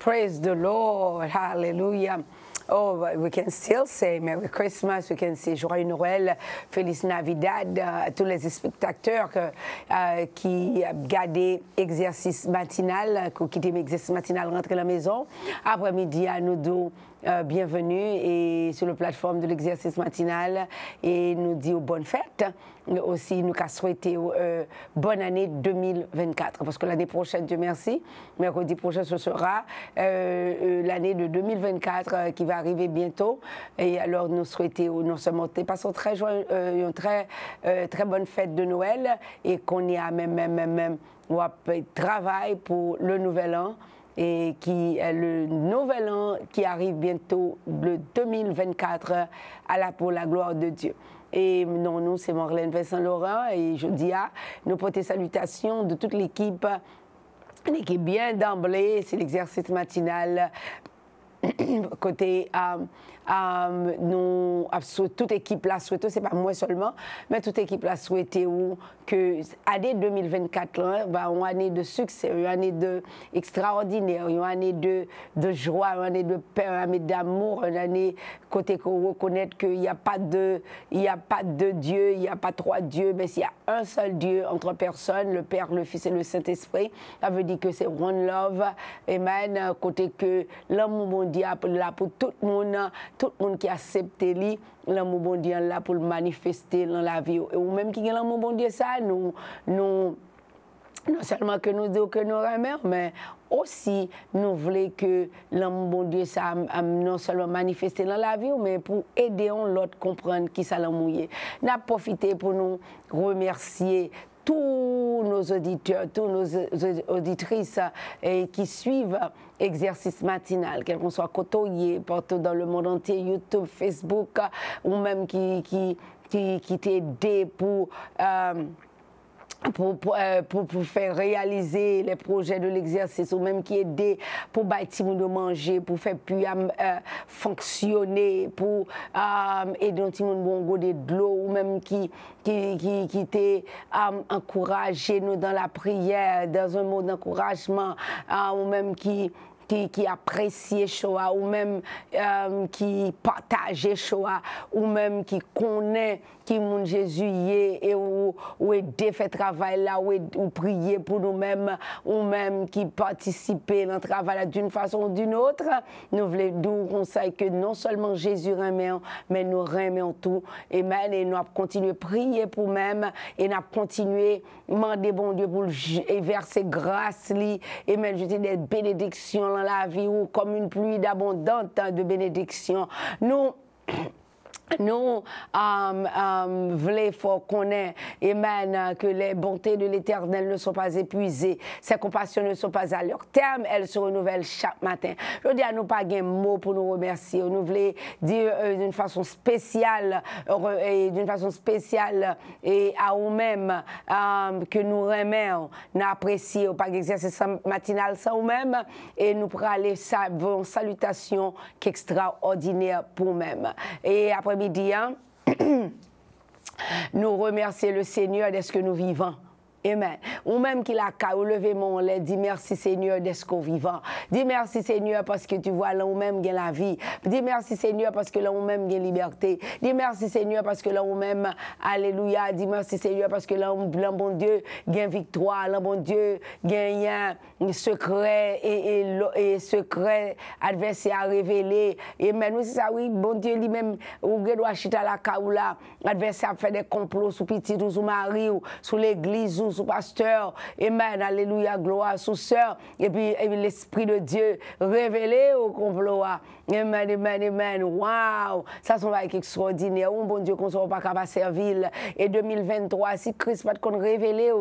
Praise the Lord. Hallelujah. Oh, we can still say Merry Christmas, we can say Joyeux Noël, Feliz Navidad euh, à tous les spectateurs euh, qui gardaient exercice matinal, euh, qui quittaient l'exercice matinal, rentrer à la maison. Après-midi, à nous deux, euh, bienvenue et sur la plateforme de l'exercice matinal et nous dit aux bonnes fêtes. aussi, nous qu'à souhaiter euh, bonne année 2024 parce que l'année prochaine, Dieu merci, mercredi prochain, ce sera euh, l'année de 2024 qui va arriver bientôt. Et alors, nous souhaitons non seulement passons très joyeux, une très, très bonne fête de Noël et qu'on y a même, même, même, pour le nouvel an et qui le nouvel an qui arrive bientôt, le 2024, à la pour la gloire de Dieu. Et non, nous, c'est Marlène Vincent-Laurent et je dis à nos porter salutations de toute l'équipe, l'équipe bien d'emblée, c'est l'exercice matinal côté... Euh, euh, toute équipe l'a souhaité, c'est pas moi seulement, mais toute équipe l'a souhaité ou que l'année 2024, soit une année de succès, une année de extraordinaire, une année de, de joie, une année de paix, une année d'amour, une année côté qu'on reconnaître qu'il n'y a pas de, il a pas de Dieu, il n'y a pas trois dieux, mais s'il y a un seul Dieu entre personnes, le Père, le Fils et le Saint-Esprit, ça veut dire que c'est one love, amen, côté que l'amour mondial là pour tout le monde tout le monde qui accepte l'amour bon Dieu là pour le manifester dans la vie. Et ou même qui a l'amour bon Dieu, ça, nous, nous, non seulement que nous disons que nous mais aussi nous voulons que l'amour bon Dieu ça non seulement manifester dans la vie, mais pour aider l'autre à comprendre qui ça l'amour N'a profité pour nous remercier tous nos auditeurs, tous nos auditrices euh, qui suivent euh, Exercice matinal, quel qu'on soit côtoyé partout dans le monde entier, YouTube, Facebook, euh, ou même qui, qui, qui, t'aident pour pour, euh, pour, pour, faire réaliser les projets de l'exercice ou même qui aider pour bâtir de manger, pour faire puis euh, fonctionner, pour euh, aider un bon de l'eau ou même qui qui, qui, qui euh, encouragé nous dans la prière, dans un mot d'encouragement euh, ou même qui qui, qui appréciait Shoah ou même euh, qui partageait Shoah ou même qui connaît qui mon Jésus y est et où aider fait travail là où prier pour nous-mêmes ou même qui participer dans le travail d'une façon ou d'une autre nous voulons nous conseil que non seulement Jésus remet mais nous remet tout et même et nous continuer prier pour nous-mêmes et nous continuer demander bon Dieu pour verser grâce Amen. et même des bénédictions dans la vie ou comme une pluie d'abondante de bénédictions nous nous um, euh, um, euh, voulons faut et même euh, que les bontés de l'Éternel ne sont pas épuisées, ses compassions ne sont pas à leur terme, elles se renouvellent chaque matin. Je dis à nous pas un mot pour nous remercier. Nous voulons dire d'une façon spéciale et d'une façon spéciale et à nous-mêmes que nous remercions, nous apprécions par exercice matinal sans nous-mêmes et nous prenons sa, salutation qui extraordinaire pour nous-mêmes. Et après midi nous remercier le Seigneur de ce que nous vivons. Amen. Ou même qu'il a qu'à lever mon lait, dit merci Seigneur de ce qu'on vivant. Dis merci Seigneur parce que tu vois là où même gagne la vie. Dis merci Seigneur parce que là où même gagne liberté. Dis merci Seigneur parce que là où même, alléluia. Dis merci Seigneur parce que là où, là, bon Dieu gagne victoire. Là, bon Dieu gagne secret et, et, et secret adversaire révélé. Et oui c'est ça, oui, bon Dieu lui-même, ou doit chita la kaoula, adversaire fait des complots sous petit ou sous mari ou sous l'église ou sous pasteur. Amen, alléluia, gloire, sous sœur. Et puis, l'Esprit de Dieu révélé au complot. Ah. Amen, amen, amen. Waouh! Ça, c'est un extraordinaire. oh bon Dieu qu'on soit pas capable de servir. Et 2023, si Christ va te révéler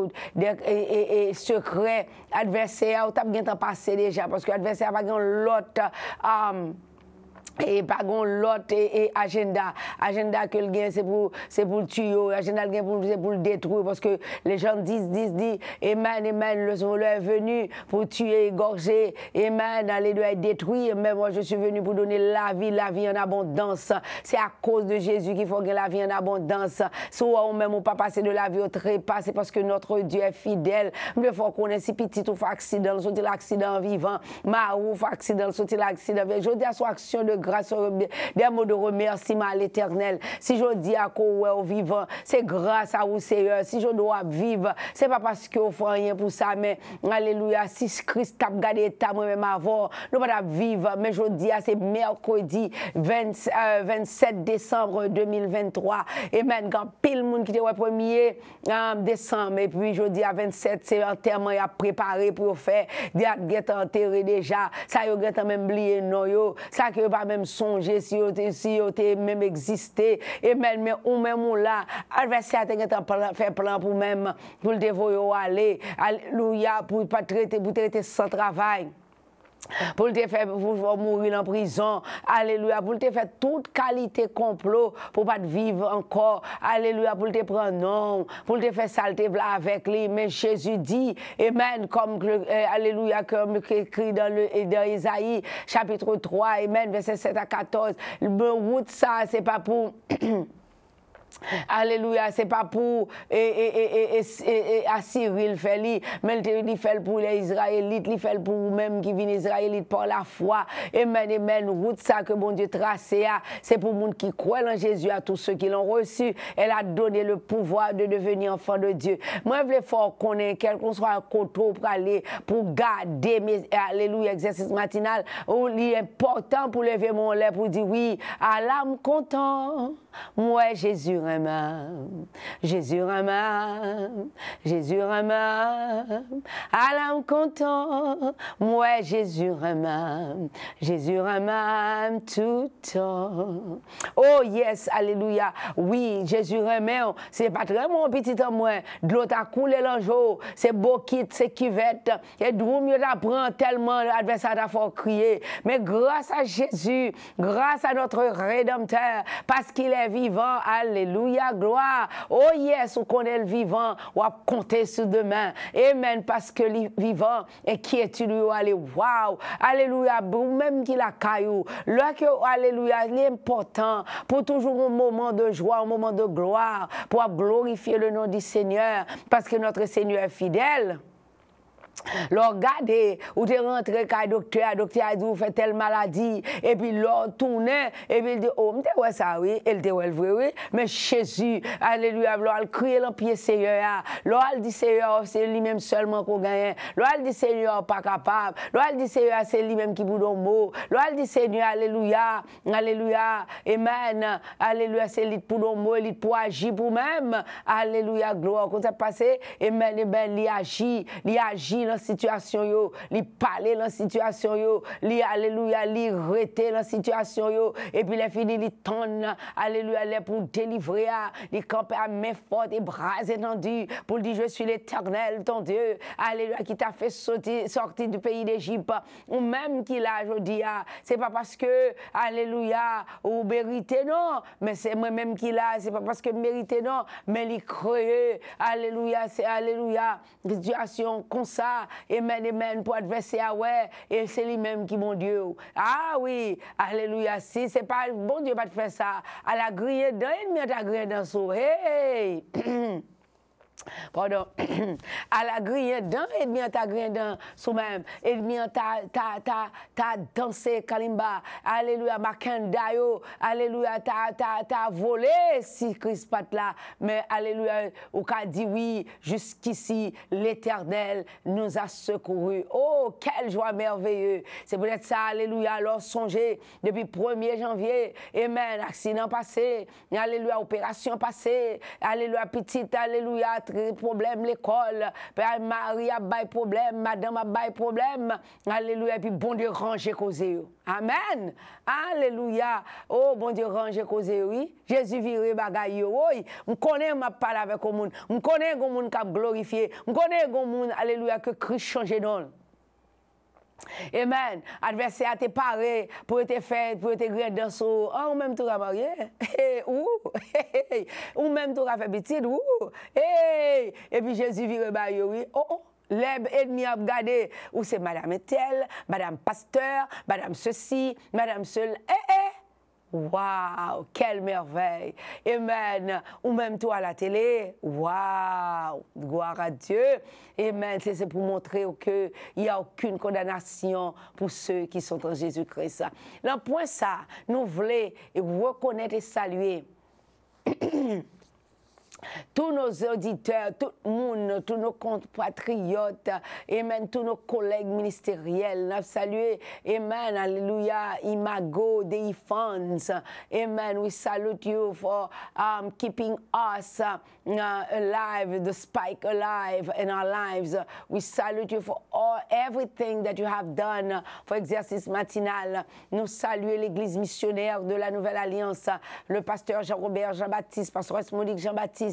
et, et, secret adversaire a ou tab gen tan pa sereja, paskou advense a bagan lota. et pas lot et, agenda agenda que le gain c'est pour c'est pour le tuer, agenda le gain c'est pour le détruire parce que les gens disent disent disent Eman Eman le voleur est venu pour tuer égorger Eman aller doit détruire. mais moi je suis venu pour donner la vie la vie en abondance c'est à cause de Jésus qu'il faut que la vie en abondance soit on même on pas passer de la vie au trépas c'est parce que notre Dieu est fidèle il faut qu'on ait si petit ou accident soit l'accident vivant ma ou accident surtout l'accident je dis à son action de grâce grâce, des mots de remerciement à l'éternel. Si je dis à quoi au vivant, c'est grâce à vous, Seigneur. Si je dois vivre, c'est pas parce que vous faites rien pour ça, mais alléluia, si Christ t'a gardé ta moi-même avant, nous pas vivre, mais je dis à ce mercredi 27 décembre 2023. Et même quand pile monde qui était au 1 euh, décembre, et puis je dis à 27, c'est terme il a préparé pour faire, il a enterré déjà, ça il a même oublié, non, yo. ça que pas même songer si vous si même existé. Et même ou même ou là, adversaire a faire plan pour même, pour le dévoyer aller. Alléluia, pour pas traiter, pour traiter sans travail pour te faire mourir en prison alléluia pour te faire toute qualité complot pour pas vivre encore alléluia pour te prendre non pour te faire saleté avec lui mais Jésus dit amen comme euh, alléluia comme écrit dans le Isaïe chapitre 3 amen verset 7 à 14 le route ça c'est pas pour Alléluia, c'est pas pour et, et, et, fait mais il fait pour les Israélites, il fait pour vous-même qui venez Israélites par la foi. Amen, amen, route ça que mon Dieu tracé c'est pour monde qui croit en Jésus, à tous ceux qui l'ont reçu. Elle a donné le pouvoir de devenir enfant de Dieu. Moi, je voulais fort quel qu'on soit côté pour aller, pour garder mes, alléluia, exercice matinal, oh, il est important pour lever mon lèvre, pour dire oui, à l'âme content. Moi, Jésus Rama, Jésus Rama, Jésus à l'âme content. Moi, Jésus Rama, Jésus Rama, tout temps. Oh yes, alléluia. Oui, Jésus Rama, c'est pas très mon petit en moi. De l'eau t'a coulé l'angeau, c'est beau kit, c'est cuvette Et d'où mieux t'apprends tellement l'adversaire t'a fort crier. Mais grâce à Jésus, grâce à notre Rédempteur, parce qu'il est vivant. Alléluia, gloire. Oh yes, on connaît le vivant. On va compter sur demain. Amen, parce que le vivant, et qui est-tu lui? Allez, wow. Alléluia, même qui la caillou. Là que, alléluia, important pour toujours un moment de joie, un moment de gloire, pour glorifier le nom du Seigneur, parce que notre Seigneur est fidèle. Lors regardez, ou t'es rentré car docteur, docteur a dit vous faites telle maladie, et puis lors tourné, et puis il dit oh m'te ouais ça oui, elle t'es le vrai oui, mais Jésus, alléluia, a elle crie l'empire Seigneur, lors elle dit Seigneur c'est lui-même seulement qu'on gagne, lors elle dit Seigneur pas capable, lors elle dit Seigneur c'est lui-même qui vous donne mot, lors elle dit Seigneur alléluia, alléluia, amen, alléluia c'est lui pour donne mot, lui pour agir pour même, alléluia gloire, qu'on s'est passé, amen, amen, il agit, il agit dans situation yo, li parler dans situation yo, li alléluia, li rete dans situation yo et puis les fini li tonne alléluia les pour délivrer ah, li camper à main forte et bras étendus pour dire je suis l'Éternel ton Dieu. Alléluia qui t'a fait sortir, du pays d'Égypte ou même qui l'a aujourd'hui c'est pas parce que alléluia ou mérité non, mais c'est moi-même qui l'a, c'est pas parce que mérité non, mais les créé alléluia, c'est alléluia situation comme ça mène et même pour adverser à ah ouais, et c'est lui-même qui, mon Dieu. Ah oui, Alléluia, si c'est pas, bon Dieu, pas de faire ça. À la grille dans il met à grille d'un hey. Pardon, à la grille dans et eh bien ta grille dans même et eh bien ta ta ta ta danser kalimba alléluia makanda alléluia ta ta ta volé si Christ pat là mais alléluia ou ka dit oui jusqu'ici l'Éternel nous a secouru. oh quelle joie merveilleuse c'est peut-être ça alléluia alors songez depuis 1er janvier amen accident passé alléluia opération passée alléluia petite alléluia problèmes problème l'école, Père Marie a bail problème, Madame a bail problème. Alléluia, puis bon Dieu range vous Amen. Alléluia. Oh bon Dieu range vous oui. Jésus viré bagaille oui. On connaît m'a parole avec le monde. On connaît le monde qui a glorifié. On connaît le monde alléluia que Christ change dans. Amen. Adversaire t'es paré pour être faire, pour être gré dans son. oh ou même tu as marier. Ou, ou même tu as faire bêtise. Ou, Et puis Jésus vire bah oui. Oh, oh. L'eb ennemi a regardé où c'est madame telle, madame pasteur, madame ceci, madame Seul. Eh, eh. Waouh, quelle merveille. Amen. Ou même toi à la télé. Waouh, gloire à Dieu. Amen. C'est pour montrer qu'il n'y a aucune condamnation pour ceux qui sont en Jésus-Christ. Dans point ça, nous voulons reconnaître et saluer. tous nos auditeurs, tout le monde, tous nos compatriotes, et même tous nos collègues ministériels. Nous saluons, Amen, Alléluia, Imago, Dei fans Amen, we salute you for um, keeping us uh, alive, the spike alive in our lives. We salute you for all, everything that you have done for Exercice Matinal. Nous saluons l'Église missionnaire de la Nouvelle Alliance, le pasteur Jean-Robert Jean-Baptiste, pasteur Monique Jean-Baptiste,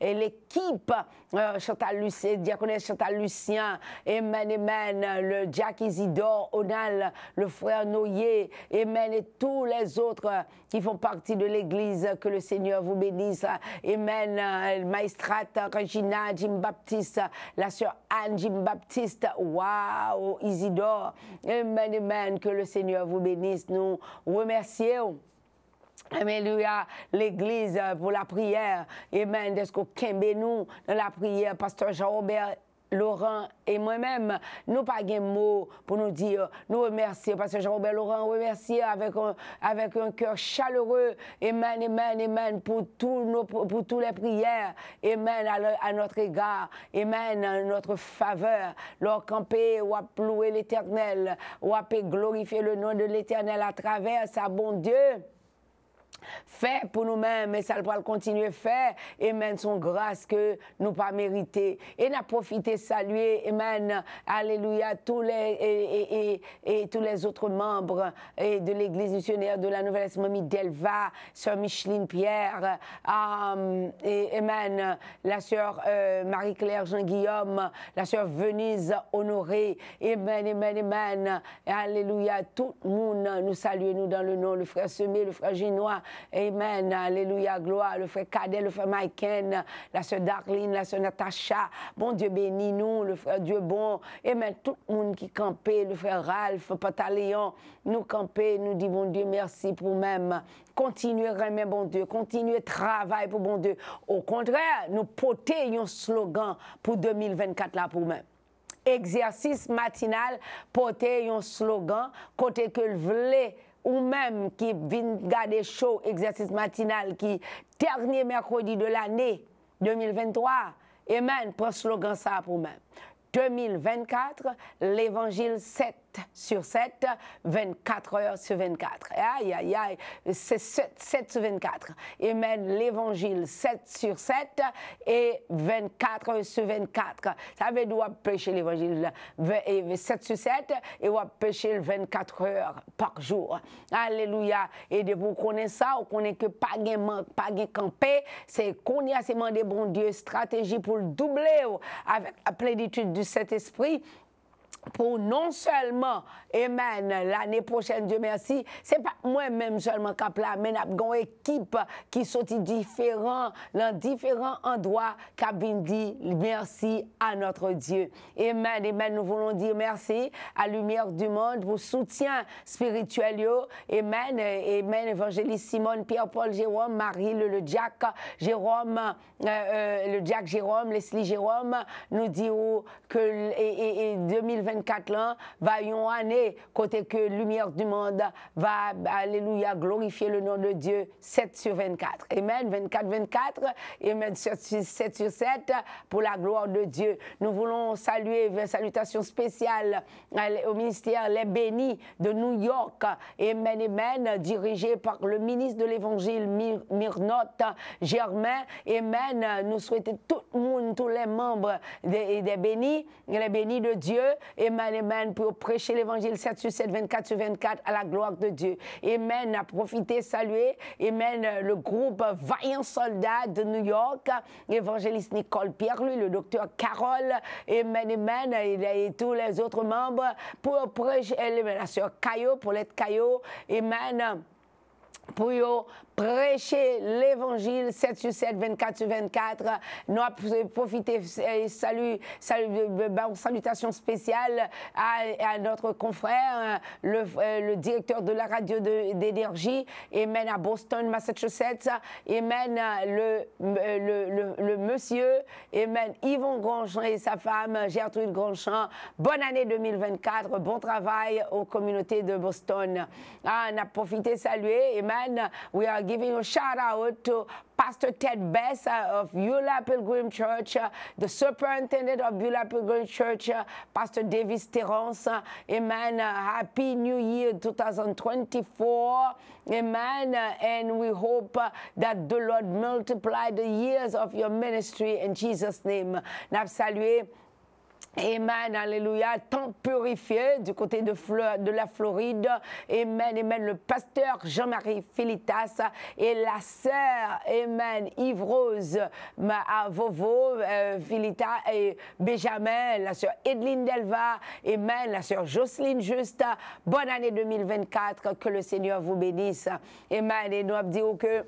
et l'équipe, euh, Chantal Lucien, Diaconès Chantal Lucien, Emen le Jack Isidore, Onal, le frère Noyer, Emen et tous les autres euh, qui font partie de l'Église. Que le Seigneur vous bénisse. Amen. Euh, Maestrate Regina, Jim Baptiste, la sœur Anne, Jim Baptiste. Waouh, Isidore. Amen, Que le Seigneur vous bénisse. Nous remercions. Alléluia, l'église euh, pour la prière. Amen. De ce kembe nous dans la prière, Pasteur Jean-Robert Laurent et moi-même, nous pas mots pour nous dire, nous remercier, pasteur Jean-Robert Laurent remercier avec un, avec un cœur chaleureux, Amen, Amen, Amen, pour, tous nos, pour toutes les prières, Amen, à, à, notre égard, Amen, à notre faveur. Leur camper, ou à louer l'éternel, ou à glorifier le nom de l'éternel à travers sa bon Dieu fait pour nous-mêmes, et ça le continuer à faire, et même son grâce que nous pas mérité. Et n'a profité, saluer, amen, alléluia, tous les, et, et, et, tous les autres membres de l'église missionnaire de la Nouvelle Mamie Delva, sœur Micheline Pierre, um, amen, la sœur euh, Marie-Claire Jean-Guillaume, la sœur Venise Honorée, amen, amen, amen, alléluia, tout le monde nous salue, nous dans le nom, le frère Semé, le frère Ginois Amen. Alléluia. Gloire. Le frère Cadet, le frère Maiken, la sœur Darlene, la sœur Natacha. Bon Dieu béni nous, le frère Dieu bon. Amen. Tout le monde qui campait, le frère Ralph, Pataléon, nous campait, nous dit bon Dieu merci pour même. Continuez même, bon Dieu, continuez travail pour bon Dieu. Au contraire, nous porter un slogan pour 2024 là pour même. Exercice matinal portez un slogan côté que vous voulez, ou même qui vient garder chaud, exercice matinal qui dernier mercredi de l'année 2023 et même pour slogan ça pour même 2024 l'évangile 7 sur 7, 24 heures sur 24. Aïe, aïe, c'est 7, sur 24. et même l'évangile 7 sur 7 et 24 heures sur 24. Ça veut dire prêcher l'évangile 7 sur 7 et on prêcher 24 heures par jour. Alléluia. Et de vous connaître ça, on connaît que pas de manque, pas campé, c'est qu'on y a des bon Dieu stratégie pour le doubler oh, avec la plénitude du Saint-Esprit pour non seulement, Amen, l'année prochaine, Dieu merci, c'est pas moi-même seulement qui là, mais nous une équipe qui sont différents, dans différents endroits, merci à notre Dieu. Amen, amen, nous voulons dire merci à Lumière du Monde pour soutien spirituel, amen, amen, évangéliste Simone, Pierre-Paul Jérôme, Marie, le, Jack Jérôme, euh, euh, le Jack Jérôme, Leslie Jérôme, nous dit que et, 24 ans va année côté que lumière du monde va alléluia glorifier le nom de Dieu 7 sur 24. Amen 24 24 amen 7 sur 7 pour la gloire de Dieu. Nous voulons saluer une salutation spéciale au ministère Les Bénis de New York. Amen amen dirigé par le ministre de l'Évangile Myrnotte Germain. Amen nous souhaitons tout le monde tous les membres des, des bénis les bénis de Dieu Amen, amen, pour prêcher l'évangile 7 sur 7, 24 sur 24 à la gloire de Dieu. Amen, à profiter, saluer. Amen, euh, le groupe Vaillant Soldat de New York, évangéliste Nicole Pierre, lui, le docteur Carole, Amen, amen, et, tous les autres membres pour prêcher, euh, la sœur pour l'être Caillot, Amen pour prêcher l'évangile 7 sur 7, 24 sur 24. Nous avons profité, euh, salut, salut, euh, ben, ben, salutation spéciale à, notre confrère, euh, le, directeur de la radio d'énergie, Amen, à Boston, Massachusetts, Et le, le, le, le monsieur, Amen, Yvon Grandchamp et sa femme, Gertrude Grandchamp. Bonne année 2024, bon travail aux communautés de Boston. Ah, on a profité, saluer, Amen, we giving a shout out to Pastor Ted Bess uh, of Yula Pilgrim Church, uh, the superintendent of Yula Pilgrim Church, uh, Pastor Davis Terence. amen. happy New Year 2024. Amen. and we hope that the Lord multiply the years of your ministry in Jesus' name. Now, salue. Amen, alléluia, temps purifié du côté de, la Floride. Amen, amen, le pasteur Jean-Marie Filitas et la sœur, amen, Yves-Rose Vovo, euh, Filita et Benjamin, la sœur Edline Delva, amen, la sœur Jocelyne Juste. Bonne année 2024, que le Seigneur vous bénisse. Amen, et nous avons dit que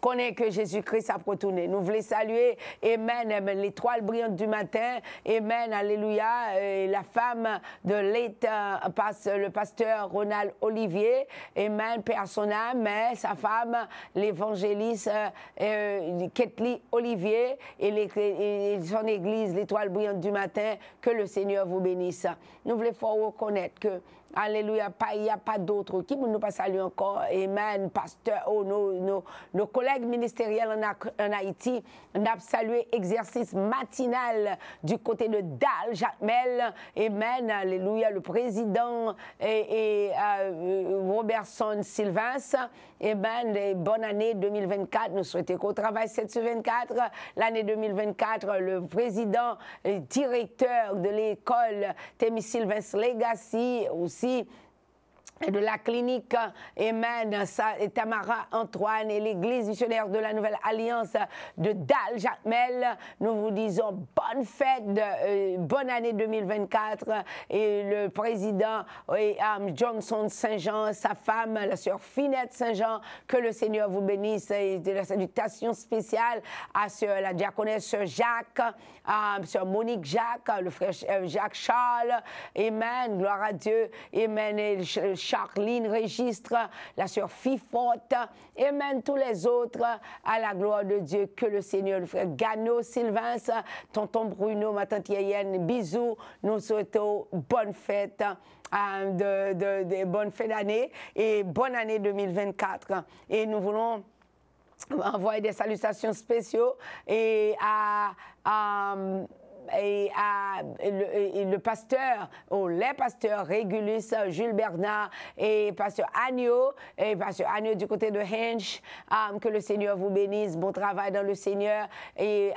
connaît que Jésus-Christ a retourné. Nous voulons saluer, Amen, l'étoile brillante du matin, Amen, Alléluia, la femme de le pasteur Ronald Olivier, Amen, père son mais hein, sa femme, l'évangéliste euh, euh, Kathleen Olivier et, les, son église, l'étoile brillante du matin, que le Seigneur vous bénisse. Nous voulons fort reconnaître que Alléluia, il n'y a pas d'autre. Qui ne nous pas saluer encore? Amen. Pasteur, oh, nous nos, nos nos collègues ministériels en, Haïti. On a salué exercice matinal du côté de Dal, Jacmel, Amen, Alléluia, le président et, et euh, Robertson ben bonne année 2024. Nous souhaitons qu'on travaille 7 sur 24. L'année 2024, le président et directeur de l'école, Temi Sylvins Legacy, aussi de la clinique Emen Tamara Antoine et l'église missionnaire de la Nouvelle Alliance de Dal Jacmel. Nous vous disons bonne fête, euh, bonne année 2024. Et le président et, euh, Johnson Saint-Jean, sa femme, la sœur Finette Saint-Jean, que le Seigneur vous bénisse. Et de la salutation spéciale à la diaconesse sœur Jacques, à euh, sœur Monique Jacques, le frère Jacques Charles. Amen. Gloire à Dieu. Amen. Et, Charline Registre, la sœur Fifote, et même tous les autres, à la gloire de Dieu, que le Seigneur, le frère Gano, Sylvain, tonton Bruno, ma tante bisous, nous souhaitons bonne fête hein, de, d'année et bonne année 2024. Et nous voulons envoyer des salutations spéciaux et à et, le, pasteur, ou les pasteurs Régulus, Jules Bernard et pasteur Agneau, et pasteur Agneau du côté de Hench, um, que le Seigneur vous bénisse, bon travail dans le Seigneur, et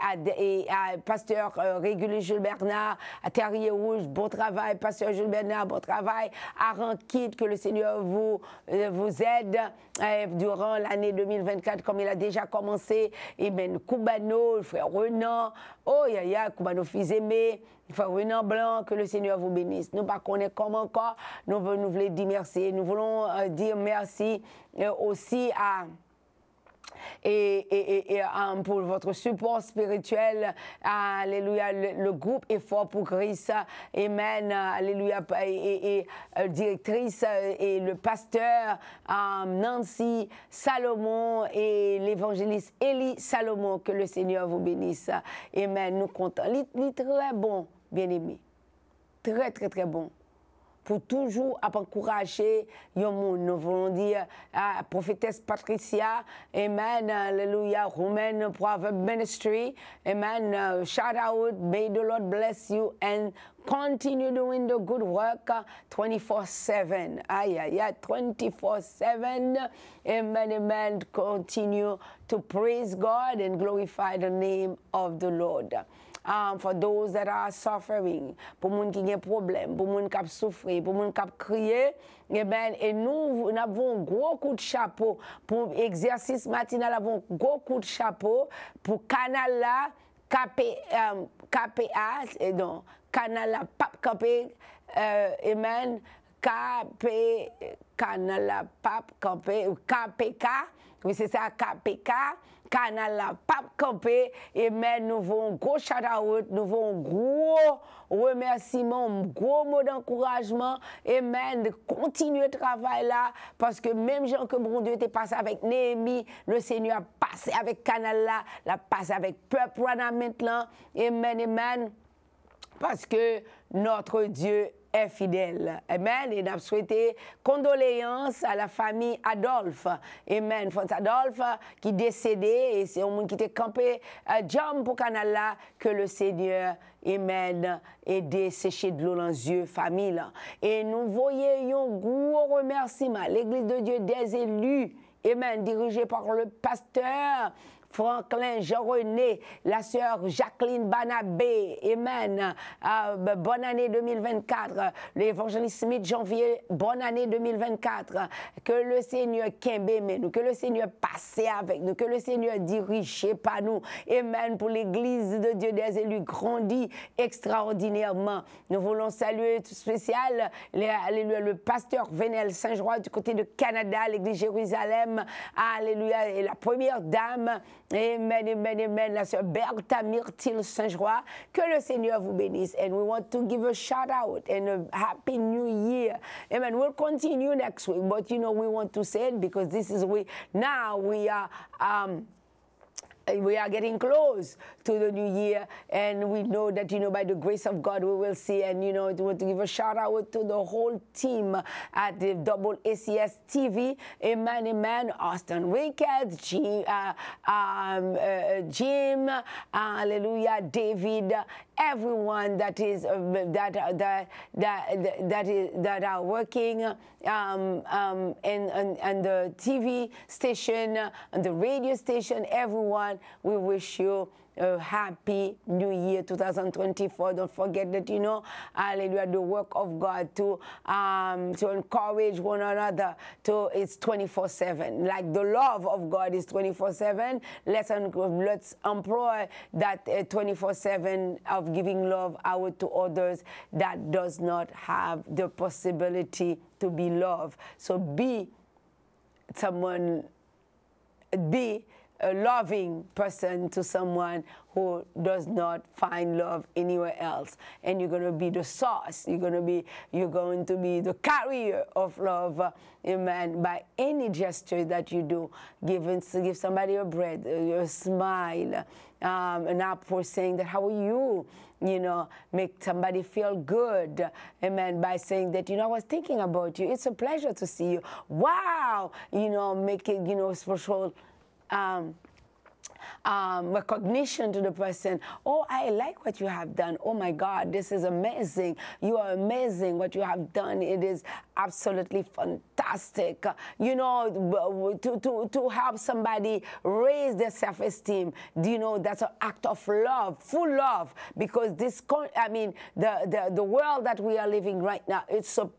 pasteur euh, Régulus Jules Bernard, à Terrier Rouge, bon travail, pasteur Jules Bernard, bon travail, à Rankit, que le Seigneur vous, euh, vous aide euh, durant l'année 2024, comme il a déjà commencé, et ben Koubano, frère Renan, oh, yaya, Koubano, fils aimés, en blanc, que le Seigneur vous bénisse. Nous ne connaissons comment encore, nous, nous voulons dire merci. Nous voulons euh, dire merci euh, aussi à et, et, et, hein, pour votre support spirituel. Alléluia, le, groupe est fort pour Christ. Amen. Alléluia, et, euh, directrice euh, et le pasteur euh, Nancy Salomon et l'évangéliste Elie Salomon. Que le Seigneur vous bénisse. Amen. Nous comptons. Il très bon, bien-aimé. Très, très, très bon pour toujours encourager le monde. Nous voulons dire à prophétesse Patricia, Amen, Alléluia, Romaine Proverb Ministry, Amen, shout out, may the Lord bless you and continue doing the good work 24-7. Aïe, aïe, 24-7. Amen, amen. Continue to praise God and glorify the name of the Lord. Um, for those that are suffering, pou moun ki gen problem, pou moun kap soufri, pou moun kap kriye, e eh men, e nou nou avon gwo kout chapo pou egzersis matinal avon gwo kout chapo pou kanala KPA, um, e don, kanala PAP KPA, e euh, men, KP, Canal Pap Campé, KPK, oui c'est ça, KPK, Canal Pape Campé, et mais nous avons un gros shout-out, nous avons un gros remerciement, un gros mot d'encouragement, et de continuer le travail là, parce que même gens que mon Dieu était passé avec Néhémie, le Seigneur a passé avec Canal là, l'a passé avec Peuple maintenant, et amen, amen, parce que notre Dieu est fidèle. Amen. Eh et nous souhaité condoléances à la famille Adolphe. Amen. Pour Adolphe qui décédé et c'est un monde qui était campé à euh, Jam pour canal que le Seigneur Amen. Aider, sécher de l'eau dans les yeux, famille. Et nous voyons un gros remerciement. L'Église de Dieu des élus. Amen. Dirigée par le pasteur Franklin Jean-René, la sœur Jacqueline Banabé, Amen. Euh, bonne année 2024. L'évangéliste Smith Janvier, bonne année 2024. Que le Seigneur qu'il nous, que le Seigneur passe avec nous, que le Seigneur dirigeait par nous. Amen. Pour l'Église de Dieu des élus grandit extraordinairement. Nous voulons saluer tout spécial les, le pasteur Venel Saint-Joie du côté de Canada, l'Église Jérusalem. Alléluia. Et la première dame Amen, amen, amen. La sœur Bertha Myrtil Saint-Joie, que le Seigneur vous bénisse. And we want to give a shout out and a happy new year. Amen. We'll continue next week, but you know, we want to say it because this is we, now we are. Um, we are getting close to the new year. And we know that, you know, by the grace of God, we will see. And, you know, to, to give a shout out to the whole team at the Double ACS TV, Amen, Amen, Austin Ricketts, G, uh, um, uh, Jim, uh, Hallelujah, David, everyone that is uh, that uh, that that that is that are working um, um, and, and the TV station, and the radio station, everyone, we wish you a happy new year 2024. Don't forget that, you know, hallelujah, the work of God to um, to encourage one another to it's 24-7. Like the love of God is 24-7. Let's, let's employ that 24-7 uh, of giving love out to others that does not have the possibility to be loved. So be someone be a loving person to someone who does not find love anywhere else and you're going to be the source you're going to be you're going to be the carrier of love uh, amen by any gesture that you do giving give somebody a bread uh, a smile um, an for saying that how are you you know make somebody feel good amen by saying that you know i was thinking about you it's a pleasure to see you wow you know make it you know special um, um, recognition to the person. Oh, I like what you have done. Oh my God, this is amazing. You are amazing. What you have done, it is absolutely fantastic. You know, to, to, to help somebody raise their self esteem, you know, that's an act of love, full love, because this, I mean, the, the, the world that we are living right now, it's supposed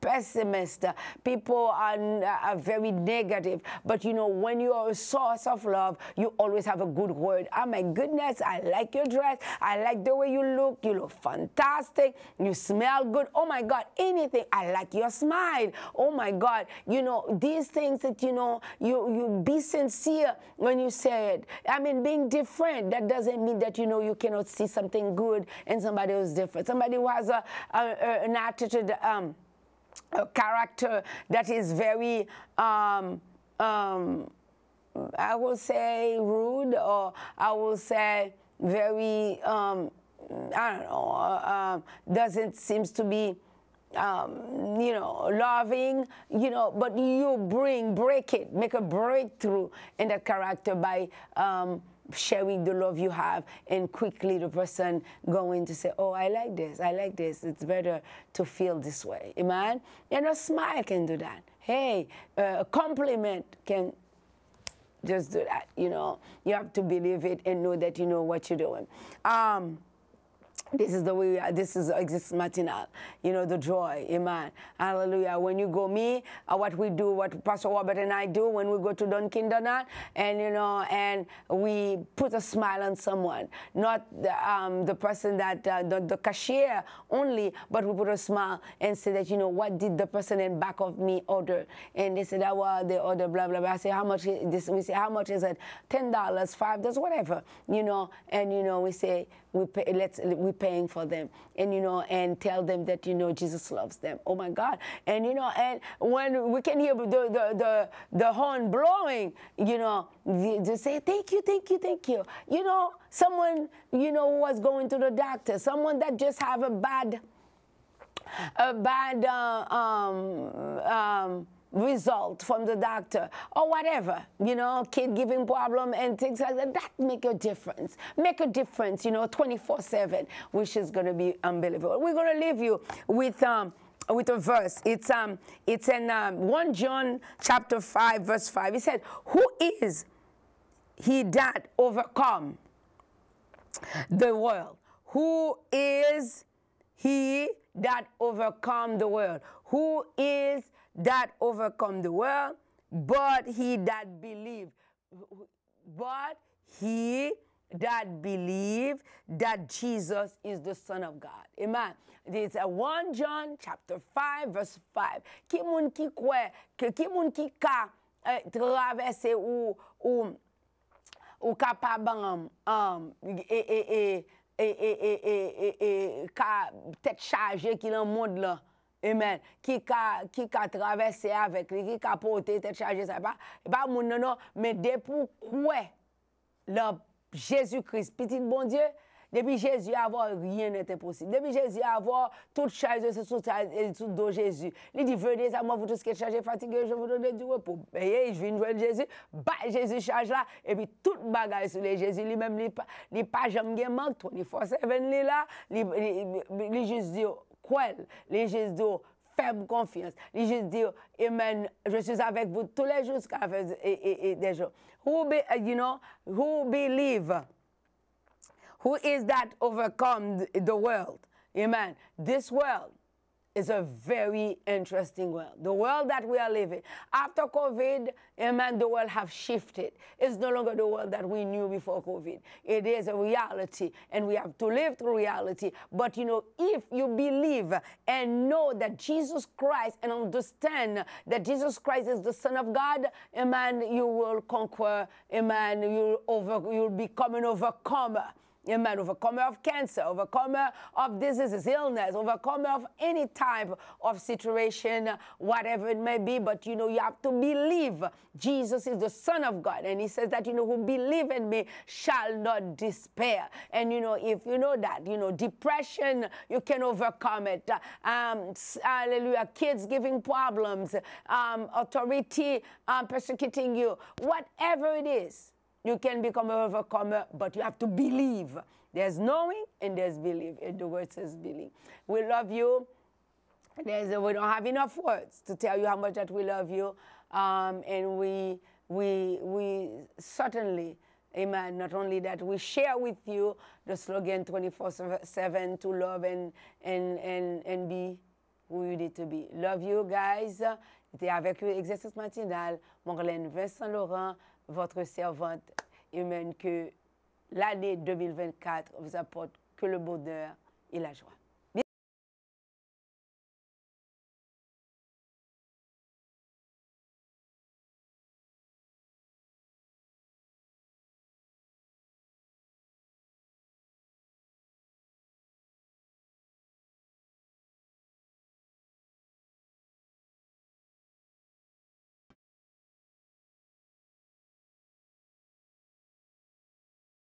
pessimist. People are, are very negative. But you know, when you are a source of love, you always have a good word. Oh my goodness, I like your dress. I like the way you look. You look fantastic. You smell good. Oh my God, anything. I like your smile. Oh my God, you know, these things that, you know, you, you be sincere when you say it. I mean, being different, that doesn't mean that, you know, you cannot see something good in somebody who's different. Somebody who has a, a, a an attitude, um, a character that is very, um, um, I will say rude, or I will say very, um, I don't know, uh, um, doesn't seems to be, um, you know, loving, you know, but you bring, break it, make a breakthrough in that character by um, sharing the love you have and quickly the person going to say, oh, I like this, I like this. It's better to feel this way. Amen? And a smile can do that. Hey, a compliment can just do that. You know, you have to believe it and know that you know what you're doing. Um, this is the way, are, this is uh, this matinal, you know, the joy, amen, hallelujah. When you go me, uh, what we do, what Pastor Robert and I do when we go to Dunkin' Donut, and, you know, and we put a smile on someone, not the, um, the person that, uh, the, the, cashier only, but we put a smile and say that, you know, what did the person in back of me order? And they said, oh, well, they order blah, blah, blah. I say, how much is this? We say, how much is it? $10, $5, whatever, you know, and, you know, we say, we pay, let's we're paying for them and you know and tell them that you know jesus loves them oh my god and you know and when we can hear the the the, the horn blowing you know they say thank you thank you thank you you know someone you know was going to the doctor someone that just have a bad a bad uh, um, um, result from the doctor or whatever, you know, kid giving problem and things like that, that make a difference. Make a difference, you know, 24-7, which is going to be unbelievable. We're going to leave you with... Um, with a verse. It's um, it's in um, 1 John chapter 5, verse 5. He said, Who is he that overcome the world? Who is he that overcome the world? Who is that overcome the world, but he that believe, but he that believe that Jesus is the Son of God. Amen. It's 1 John chapter 5, verse 5. Ki moun ki kwe, ki moun ki ka eh, ou, ou, ou kapabam, um, um, e, e, e, e, e, e, e, e, Amen. Qui a, traversé avec lui, qui a porté tête chargé, ça n'est pas. pas eh ben, mon non, mais de pourquoi le Jésus-Christ, petit bon Dieu, depuis Jésus avoir, rien n'est impossible. Depuis Jésus avoir, toute charge c'est sous, le dos Jésus. Il dit, venez à moi, vous tous qui êtes chargés, fatigués, je vous donne du repos. Et je viens jouer Jésus, bah, Jésus charge là, et puis tout bagage sur les Jésus, lui-même, il n'est pas jamais manque, 24-7, il est là, il juste dit, kwel, li jis di yo, fèm konfians, li jis amen, je suis avèk vous tous les jours, ka fèz, e, e, de jò. Who be, uh, you know, who believe, who is that overcome the world? Amen. This world, is a very interesting world. The world that we are living after COVID, eh, amen, the world have shifted. It's no longer the world that we knew before COVID. It is a reality, and we have to live through reality. But you know, if you believe and know that Jesus Christ and understand that Jesus Christ is the Son of God, eh, amen, you will conquer, eh, amen, you'll over, you'll become an overcomer man Overcomer of cancer, overcomer of diseases, illness, overcomer of any type of situation, whatever it may be. But you know, you have to believe Jesus is the Son of God. And he says that, you know, who believe in me shall not despair. And you know, if you know that, you know, depression, you can overcome it. Um, hallelujah. Kids giving problems, um, authority um, persecuting you, whatever it is you can become an overcomer, but you have to believe. There's knowing and there's belief. And the word says believe. We love you. There's, we don't have enough words to tell you how much that we love you. Um, and we, we, we certainly, amen, not only that, we share with you the slogan 24 7 to love and, and, and, and be who you need to be. Love you guys. J'étais avec vous, Exercice matinal, Marlène Vincent-Laurent, votre servante, humaine, que l'année 2024 vous apporte que le bonheur et la joie.